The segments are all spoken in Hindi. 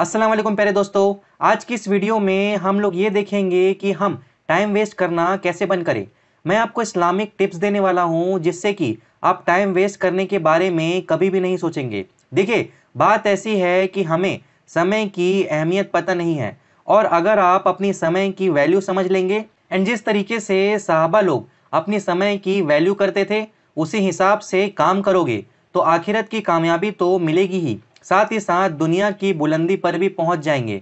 अस्सलाम वालेकुम प्यारे दोस्तों आज की इस वीडियो में हम लोग ये देखेंगे कि हम टाइम वेस्ट करना कैसे बंद करें मैं आपको इस्लामिक टिप्स देने वाला हूँ जिससे कि आप टाइम वेस्ट करने के बारे में कभी भी नहीं सोचेंगे देखिए बात ऐसी है कि हमें समय की अहमियत पता नहीं है और अगर आप अपनी समय की वैल्यू समझ लेंगे एंड जिस तरीके से साहबा लोग अपनी समय की वैल्यू करते थे उसी हिसाब से काम करोगे तो आखिरत की कामयाबी तो मिलेगी ही साथ ही साथ दुनिया की बुलंदी पर भी पहुंच जाएंगे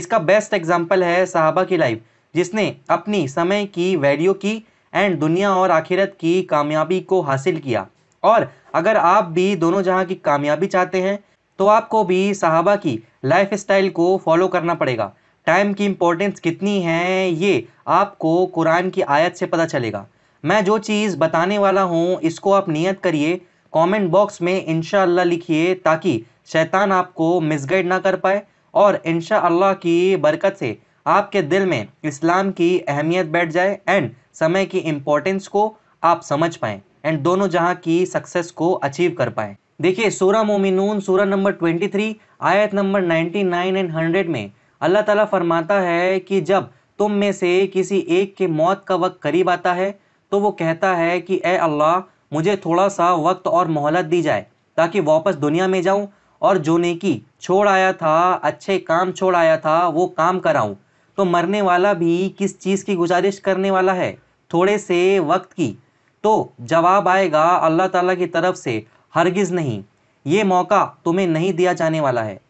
इसका बेस्ट एग्जाम्पल है साहबा की लाइफ जिसने अपनी समय की वैल्यू की एंड दुनिया और आखिरत की कामयाबी को हासिल किया और अगर आप भी दोनों जहां की कामयाबी चाहते हैं तो आपको भी साहबा की लाइफ स्टाइल को फॉलो करना पड़ेगा टाइम की इम्पोर्टेंस कितनी है ये आपको कुरान की आयत से पता चलेगा मैं जो चीज़ बताने वाला हूँ इसको आप नियत करिए कमेंट बॉक्स में इनशाला लिखिए ताकि शैतान आपको मिसगाइड ना कर पाए और इन अल्लाह की बरकत से आपके दिल में इस्लाम की अहमियत बैठ जाए एंड समय की इम्पोर्टेंस को आप समझ पाएँ एंड दोनों जहाँ की सक्सेस को अचीव कर पाएँ देखिए सूरह मोमिनून सूरह नंबर 23 आयत नंबर 99 एंड 100 में अल्लाह ताला फरमाता है कि जब तुम में से किसी एक के मौत का वक्त करीब आता है तो वो कहता है कि ए अल्लाह मुझे थोड़ा सा वक्त और मोहलत दी जाए ताकि वापस दुनिया में जाऊं और जो नेकी छोड़ आया था अच्छे काम छोड़ आया था वो काम कराऊँ तो मरने वाला भी किस चीज़ की गुजारिश करने वाला है थोड़े से वक्त की तो जवाब आएगा अल्लाह ताला की तरफ से हरगिज़ नहीं ये मौका तुम्हें नहीं दिया जाने वाला है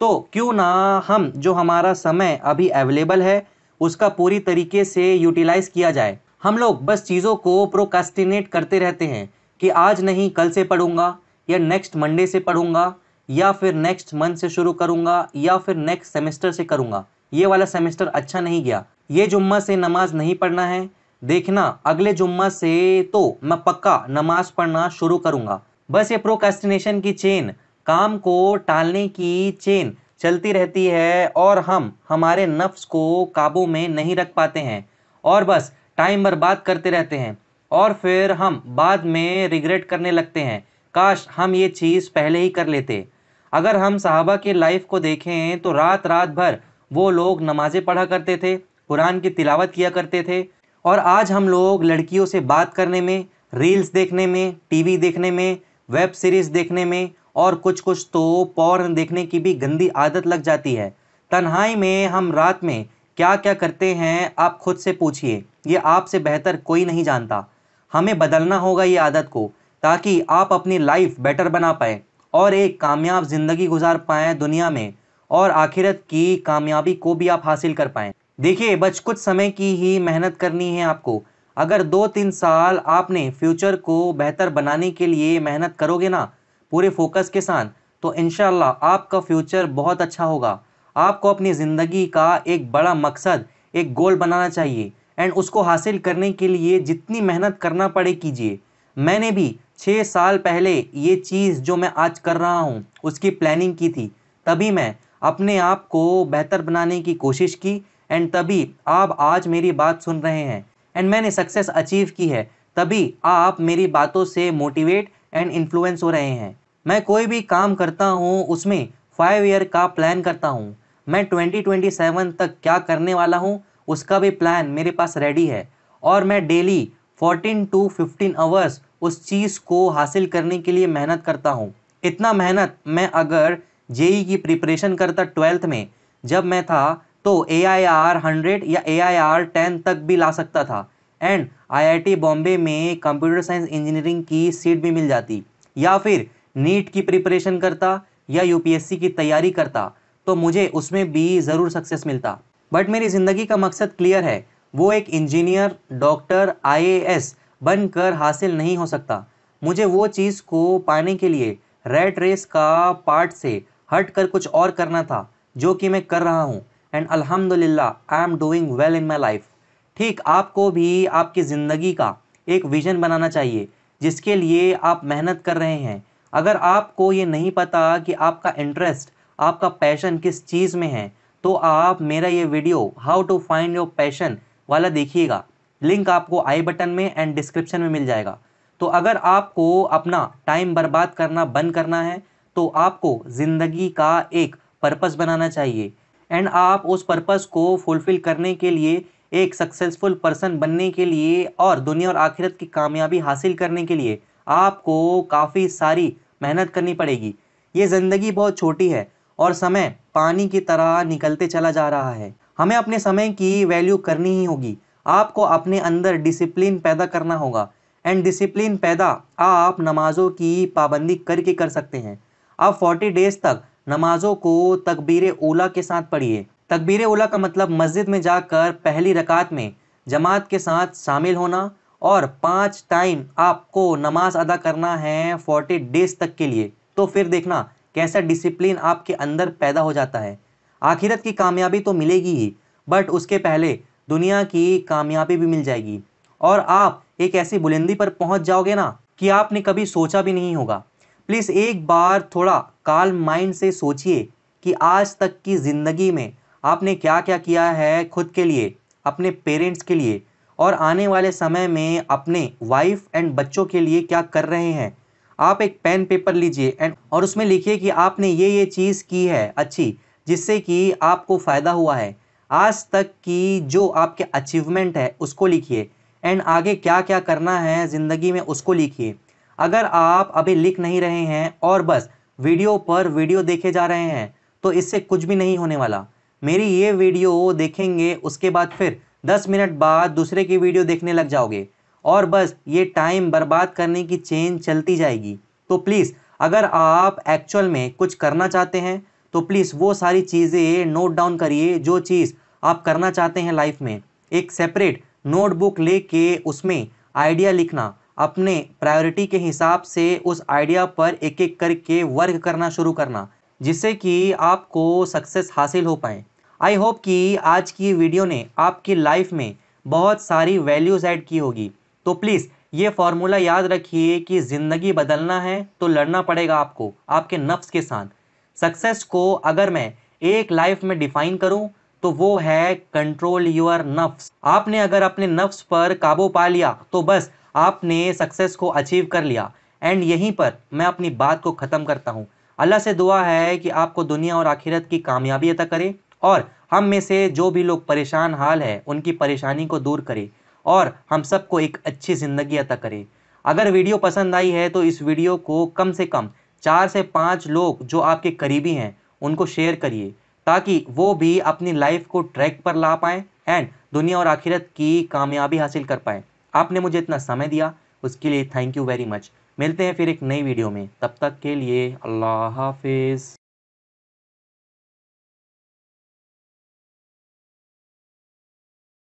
तो क्यों ना हम जो हमारा समय अभी अवेलेबल है उसका पूरी तरीके से यूटिलाइज़ किया जाए हम लोग बस चीज़ों को प्रोकास्टिनेट करते रहते हैं कि आज नहीं कल से पढ़ूंगा या नेक्स्ट मंडे से पढ़ूंगा या फिर नेक्स्ट मंथ से शुरू करूँगा या फिर नेक्स्ट सेमेस्टर से करूँगा ये वाला सेमेस्टर अच्छा नहीं गया ये जुम्मा से नमाज नहीं पढ़ना है देखना अगले जुम्मा से तो मैं पक्का नमाज पढ़ना शुरू करूँगा बस ये प्रोकेस्टिनेशन की चेन काम को टालने की चेन चलती रहती है और हम हमारे नफ्स को काबू में नहीं रख पाते हैं और बस टाइम बर्बाद करते रहते हैं और फिर हम बाद में रिग्रेट करने लगते हैं काश हम ये चीज़ पहले ही कर लेते अगर हम साहबा के लाइफ को देखें तो रात रात भर वो लोग नमाज़ें पढ़ा करते थे कुरान की तिलावत किया करते थे और आज हम लोग लड़कियों से बात करने में रील्स देखने में टीवी देखने में वेब सीरीज़ देखने में और कुछ कुछ तो पॉर्न देखने की भी गंदी आदत लग जाती है तन्हाई में हम रात में क्या क्या करते हैं आप खुद से पूछिए ये आपसे बेहतर कोई नहीं जानता हमें बदलना होगा ये आदत को ताकि आप अपनी लाइफ बेटर बना पाएँ और एक कामयाब ज़िंदगी गुजार पाएँ दुनिया में और आखिरत की कामयाबी को भी आप हासिल कर पाएँ देखिए बस कुछ समय की ही मेहनत करनी है आपको अगर दो तीन साल आपने फ्यूचर को बेहतर बनाने के लिए मेहनत करोगे ना पूरे फोकस के साथ तो इन आपका फ्यूचर बहुत अच्छा होगा आपको अपनी ज़िंदगी का एक बड़ा मकसद एक गोल बनाना चाहिए एंड उसको हासिल करने के लिए जितनी मेहनत करना पड़े कीजिए मैंने भी छः साल पहले ये चीज़ जो मैं आज कर रहा हूँ उसकी प्लानिंग की थी तभी मैं अपने आप को बेहतर बनाने की कोशिश की एंड तभी आप आज मेरी बात सुन रहे हैं एंड मैंने सक्सेस अचीव की है तभी आप मेरी बातों से मोटिवेट एंड इन्फ्लुएंस हो रहे हैं मैं कोई भी काम करता हूँ उसमें फाइव ईयर का प्लान करता हूँ मैं ट्वेंटी ट्वेंटी सेवन तक क्या करने वाला हूँ उसका भी प्लान मेरे पास रेडी है और मैं daily fourteen to fifteen hours उस चीज़ को हासिल करने के लिए मेहनत करता हूँ इतना मेहनत मैं अगर जेई की प्रिपरेशन करता ट्वेल्थ में जब मैं था तो ए आई आर हंड्रेड या ए आई आर टेन तक भी ला सकता था and I I T Bombay में कंप्यूटर साइंस इंजीनियरिंग की सीट भी मिल जाती या फिर नीट की प्रिपरेशन करता या यू पी एस सी की तैयारी करता तो मुझे उसमें भी ज़रूर सक्सेस मिलता बट मेरी ज़िंदगी का मकसद क्लियर है वो एक engineer doctor I A S बनकर हासिल नहीं हो सकता मुझे वो चीज़ को पाने के लिए रेड रेस का पार्ट से हट कर कुछ और करना था जो कि मैं कर रहा हूँ एंड अल्हम्दुलिल्लाह I am doing well in my life ठीक आपको भी आपकी ज़िंदगी का एक विज़न बनाना चाहिए जिसके लिए आप मेहनत कर रहे हैं अगर आपको ये नहीं पता कि आपका इंटरेस्ट आपका पैशन किस चीज़ में है तो आप मेरा ये video how to find your passion वाला देखिएगा लिंक आपको आई बटन में एंड डिस्क्रिप्शन में मिल जाएगा तो अगर आपको अपना टाइम बर्बाद करना बंद करना है तो आपको ज़िंदगी का एक पर्पस बनाना चाहिए एंड आप उस पर्पस को फुलफ़िल करने के लिए एक सक्सेसफुल पर्सन बनने के लिए और दुनिया और आखिरत की कामयाबी हासिल करने के लिए आपको काफ़ी सारी मेहनत करनी पड़ेगी ये ज़िंदगी बहुत छोटी है और समय पानी की तरह निकलते चला जा रहा है हमें अपने समय की वैल्यू करनी ही होगी आपको अपने अंदर डिसिप्लिन पैदा करना होगा एंड डिसिप्लिन पैदा आप नमाज़ों की पाबंदी करके कर सकते हैं आप 40 डेज तक नमाज़ों को तकबीर ओला के साथ पढ़िए तकबीर ओला का मतलब मस्जिद में जाकर पहली रकात में जमात के साथ शामिल होना और पाँच टाइम आपको नमाज अदा करना है फोर्टी डेज तक के लिए तो फिर देखना कैसा डिसिप्लिन आपके अंदर पैदा हो जाता है आखिरत की कामयाबी तो मिलेगी ही बट उसके पहले दुनिया की कामयाबी भी मिल जाएगी और आप एक ऐसी बुलंदी पर पहुंच जाओगे ना कि आपने कभी सोचा भी नहीं होगा प्लीज़ एक बार थोड़ा काल माइंड से सोचिए कि आज तक की ज़िंदगी में आपने क्या क्या किया है खुद के लिए अपने पेरेंट्स के लिए और आने वाले समय में अपने वाइफ एंड बच्चों के लिए क्या कर रहे हैं आप एक पेन पेपर लीजिए एंड और उसमें लिखिए कि आपने ये ये चीज़ की है अच्छी जिससे कि आपको फ़ायदा हुआ है आज तक की जो आपके अचीवमेंट है उसको लिखिए एंड आगे क्या क्या करना है ज़िंदगी में उसको लिखिए अगर आप अभी लिख नहीं रहे हैं और बस वीडियो पर वीडियो देखे जा रहे हैं तो इससे कुछ भी नहीं होने वाला मेरी ये वीडियो देखेंगे उसके बाद फिर दस मिनट बाद दूसरे की वीडियो देखने लग जाओगे और बस ये टाइम बर्बाद करने की चेन चलती जाएगी तो प्लीज़ अगर आप एक्चुअल में कुछ करना चाहते हैं तो प्लीज़ वो सारी चीज़ें नोट डाउन करिए जो चीज़ आप करना चाहते हैं लाइफ में एक सेपरेट नोटबुक ले के उसमें आइडिया लिखना अपने प्रायोरिटी के हिसाब से उस आइडिया पर एक एक करके वर्क करना शुरू करना जिससे कि आपको सक्सेस हासिल हो पाए आई होप कि आज की वीडियो ने आपकी लाइफ में बहुत सारी वैल्यूज़ ऐड की होगी तो प्लीज़ ये फार्मूला याद रखिए कि ज़िंदगी बदलना है तो लड़ना पड़ेगा आपको आपके नफ्स के साथ सक्सेस को अगर मैं एक लाइफ में डिफ़ाइन करूँ तो वो है कंट्रोल योर नफ्स आपने अगर अपने नफ्स पर काबू पा लिया तो बस आपने सक्सेस को अचीव कर लिया एंड यहीं पर मैं अपनी बात को ख़त्म करता हूँ अल्लाह से दुआ है कि आपको दुनिया और आखिरत की कामयाबी अता करे और हम में से जो भी लोग परेशान हाल है उनकी परेशानी को दूर करें और हम सबको एक अच्छी ज़िंदगी अता करें अगर वीडियो पसंद आई है तो इस वीडियो को कम से कम चार से पाँच लोग जो आपके करीबी हैं उनको शेयर करिए ताकि वो भी अपनी लाइफ को ट्रैक पर ला पाएँ एंड दुनिया और आखिरत की कामयाबी हासिल कर पाएँ आपने मुझे इतना समय दिया उसके लिए थैंक यू वेरी मच मिलते हैं फिर एक नई वीडियो में तब तक के लिए अल्लाह हाफिज़